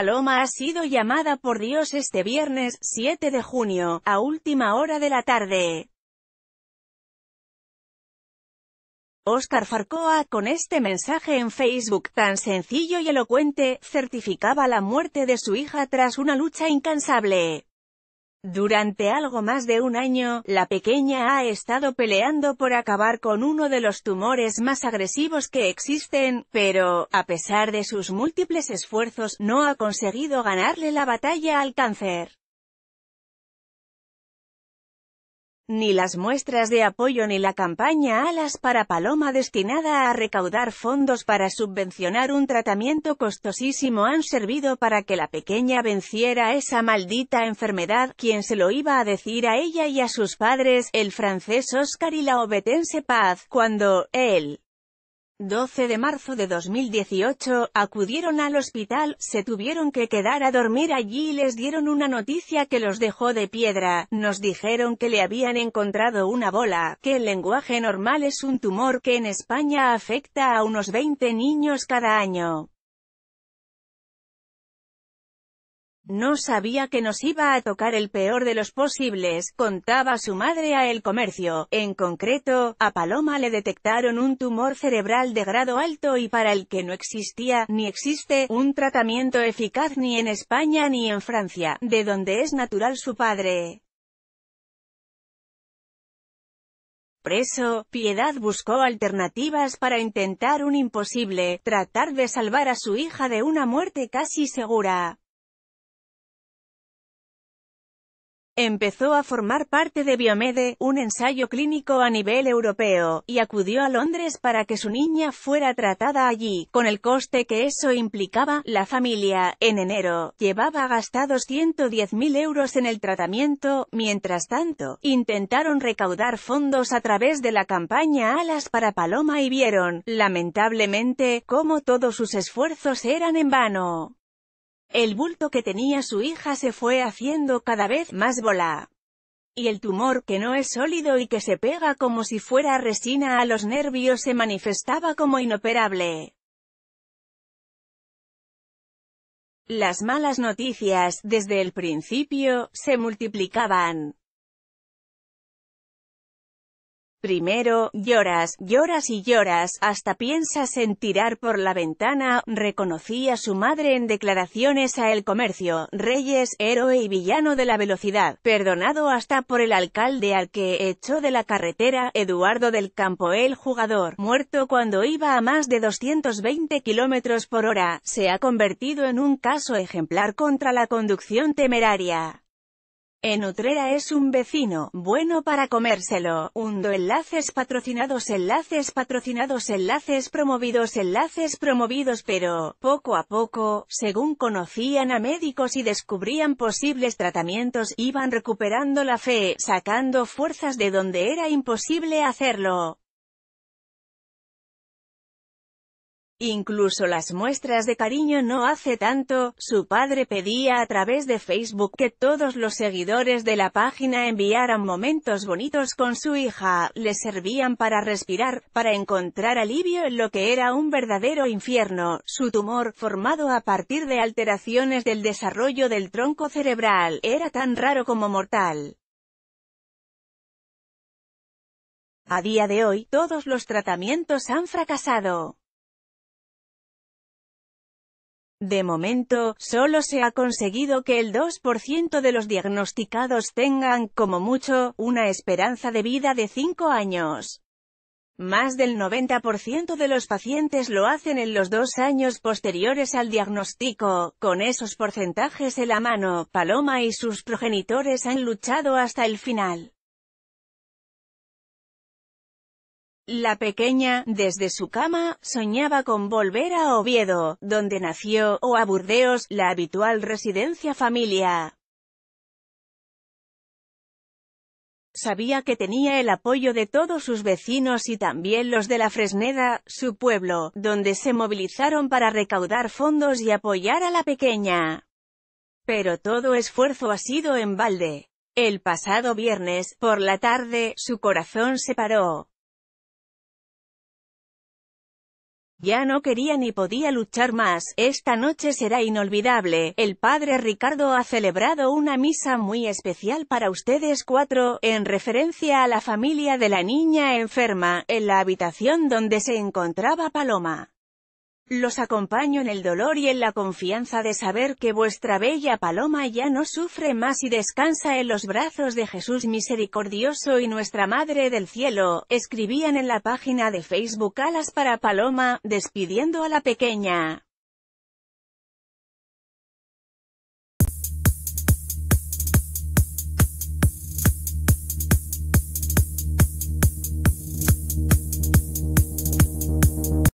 Paloma ha sido llamada por Dios este viernes, 7 de junio, a última hora de la tarde. Oscar Farcoa, con este mensaje en Facebook tan sencillo y elocuente, certificaba la muerte de su hija tras una lucha incansable. Durante algo más de un año, la pequeña ha estado peleando por acabar con uno de los tumores más agresivos que existen, pero, a pesar de sus múltiples esfuerzos, no ha conseguido ganarle la batalla al cáncer. ni las muestras de apoyo ni la campaña Alas para Paloma destinada a recaudar fondos para subvencionar un tratamiento costosísimo han servido para que la pequeña venciera esa maldita enfermedad, quien se lo iba a decir a ella y a sus padres, el francés Oscar y la obetense Paz, cuando, él, 12 de marzo de 2018, acudieron al hospital, se tuvieron que quedar a dormir allí y les dieron una noticia que los dejó de piedra, nos dijeron que le habían encontrado una bola, que el lenguaje normal es un tumor que en España afecta a unos 20 niños cada año. No sabía que nos iba a tocar el peor de los posibles, contaba su madre a El Comercio. En concreto, a Paloma le detectaron un tumor cerebral de grado alto y para el que no existía, ni existe, un tratamiento eficaz ni en España ni en Francia, de donde es natural su padre. Preso, Piedad buscó alternativas para intentar un imposible, tratar de salvar a su hija de una muerte casi segura. Empezó a formar parte de Biomede, un ensayo clínico a nivel europeo, y acudió a Londres para que su niña fuera tratada allí, con el coste que eso implicaba. La familia, en enero, llevaba gastados 110.000 euros en el tratamiento, mientras tanto, intentaron recaudar fondos a través de la campaña Alas para Paloma y vieron, lamentablemente, cómo todos sus esfuerzos eran en vano. El bulto que tenía su hija se fue haciendo cada vez más bola. Y el tumor, que no es sólido y que se pega como si fuera resina a los nervios, se manifestaba como inoperable. Las malas noticias, desde el principio, se multiplicaban. Primero, lloras, lloras y lloras, hasta piensas en tirar por la ventana, reconocía su madre en declaraciones a El Comercio, Reyes, héroe y villano de la velocidad, perdonado hasta por el alcalde al que echó de la carretera, Eduardo del Campo el jugador, muerto cuando iba a más de 220 km por hora, se ha convertido en un caso ejemplar contra la conducción temeraria. En Utrera es un vecino, bueno para comérselo, hundo enlaces patrocinados enlaces patrocinados enlaces promovidos enlaces promovidos pero, poco a poco, según conocían a médicos y descubrían posibles tratamientos, iban recuperando la fe, sacando fuerzas de donde era imposible hacerlo. Incluso las muestras de cariño no hace tanto, su padre pedía a través de Facebook que todos los seguidores de la página enviaran momentos bonitos con su hija, le servían para respirar, para encontrar alivio en lo que era un verdadero infierno, su tumor, formado a partir de alteraciones del desarrollo del tronco cerebral, era tan raro como mortal. A día de hoy, todos los tratamientos han fracasado. De momento, solo se ha conseguido que el 2% de los diagnosticados tengan, como mucho, una esperanza de vida de 5 años. Más del 90% de los pacientes lo hacen en los dos años posteriores al diagnóstico. Con esos porcentajes en la mano, Paloma y sus progenitores han luchado hasta el final. La pequeña, desde su cama, soñaba con volver a Oviedo, donde nació, o a Burdeos, la habitual residencia familia. Sabía que tenía el apoyo de todos sus vecinos y también los de la Fresneda, su pueblo, donde se movilizaron para recaudar fondos y apoyar a la pequeña. Pero todo esfuerzo ha sido en balde. El pasado viernes, por la tarde, su corazón se paró. Ya no quería ni podía luchar más, esta noche será inolvidable. El padre Ricardo ha celebrado una misa muy especial para ustedes cuatro, en referencia a la familia de la niña enferma, en la habitación donde se encontraba Paloma. Los acompaño en el dolor y en la confianza de saber que vuestra bella paloma ya no sufre más y descansa en los brazos de Jesús misericordioso y nuestra Madre del Cielo, escribían en la página de Facebook Alas para Paloma, despidiendo a la pequeña.